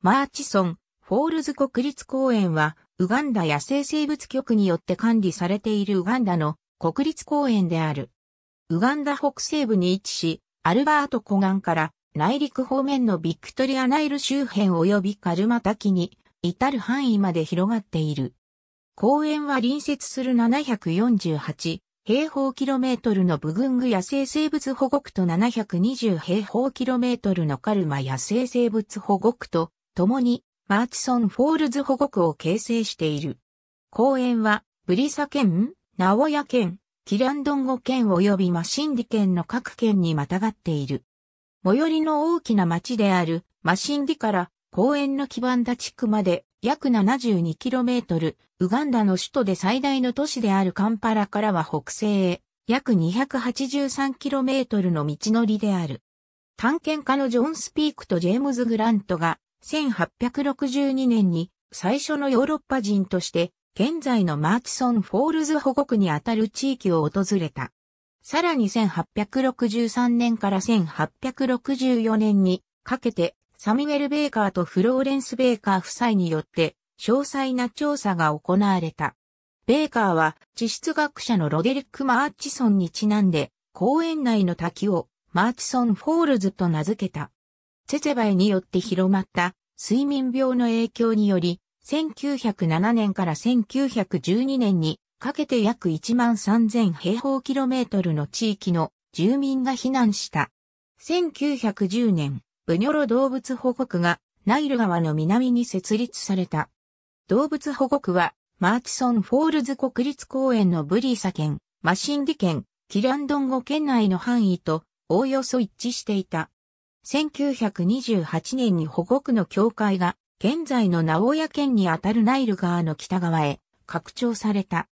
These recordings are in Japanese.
マーチソン、フォールズ国立公園は、ウガンダ野生生物局によって管理されているウガンダの国立公園である。ウガンダ北西部に位置し、アルバート湖岸から内陸方面のビクトリアナイル周辺及びカルマ滝に至る範囲まで広がっている。公園は隣接する748平方キロメートルのブグング野生生物保護区と720平方キロメートルのカルマ野生生物保護区と共にマーチソン・フォールズ保護区を形成している。公園は、ブリサ県、名古屋県、キランドンゴ県及びマシンディ県の各県にまたがっている。最寄りの大きな町であるマシンディから公園の基盤田地区まで約 72km、ウガンダの首都で最大の都市であるカンパラからは北西へ約 283km の道のりである。探検家のジョン・スピークとジェームズ・グラントが1862年に最初のヨーロッパ人として現在のマーチソン・フォールズ保護区にあたる地域を訪れた。さらに1863年から1864年にかけてサミュエル・ベーカーとフローレンス・ベーカー夫妻によって詳細な調査が行われた。ベーカーは地質学者のロデリック・マーチソンにちなんで公園内の滝をマーチソン・フォールズと名付けた。チェチェバエによって広まった睡眠病の影響により、1907年から1912年にかけて約1万3000平方キロメートルの地域の住民が避難した。1910年、ブニョロ動物保護区がナイル川の南に設立された。動物保護区はマーチソン・フォールズ国立公園のブリーサ県、マシンディ県、キランドンゴ県内の範囲とおおよそ一致していた。1928年に保護区の教会が、現在の名古屋県にあたるナイル川の北側へ拡張された。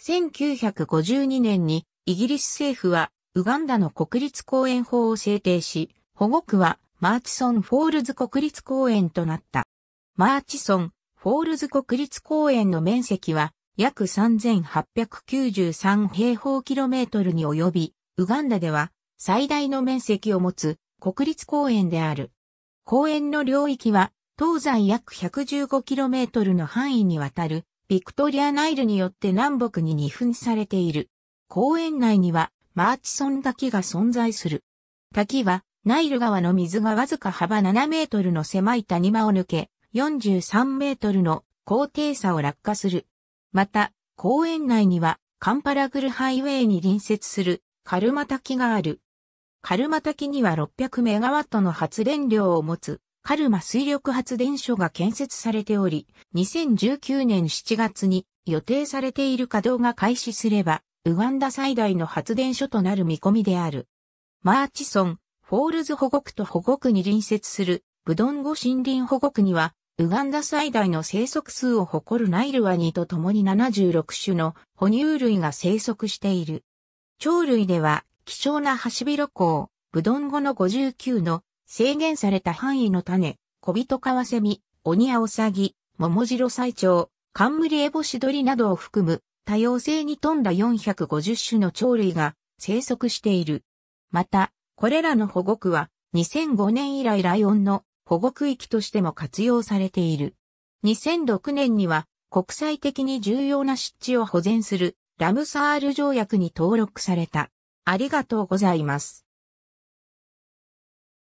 1952年にイギリス政府はウガンダの国立公園法を制定し、保護区はマーチソン・フォールズ国立公園となった。マーチソン・フォールズ国立公園の面積は約3893平方キロメートルに及び、ウガンダでは最大の面積を持つ国立公園である。公園の領域は東西約 115km の範囲にわたるビクトリアナイルによって南北に二分されている。公園内にはマーチソン滝が存在する。滝はナイル川の水がわずか幅7メートルの狭い谷間を抜け、43メートルの高低差を落下する。また、公園内にはカンパラグルハイウェイに隣接するカルマ滝がある。カルマ滝には600メガワットの発電量を持つ、カルマ水力発電所が建設されており、2019年7月に予定されている稼働が開始すれば、ウガンダ最大の発電所となる見込みである。マーチソン、フォールズ保護区と保護区に隣接するブドンゴ森林保護区には、ウガンダ最大の生息数を誇るナイルワニと共に76種の哺乳類が生息している。鳥類では希少なハシビロコウ、ブドンゴの59の制限された範囲の種、小人カワセミ、オニアオサギ、モモジロサイチョウ、カンムリエボシドリなどを含む多様性に富んだ450種の鳥類が生息している。また、これらの保護区は2005年以来ライオンの保護区域としても活用されている。2006年には国際的に重要な湿地を保全するラムサール条約に登録された。ありがとうございます。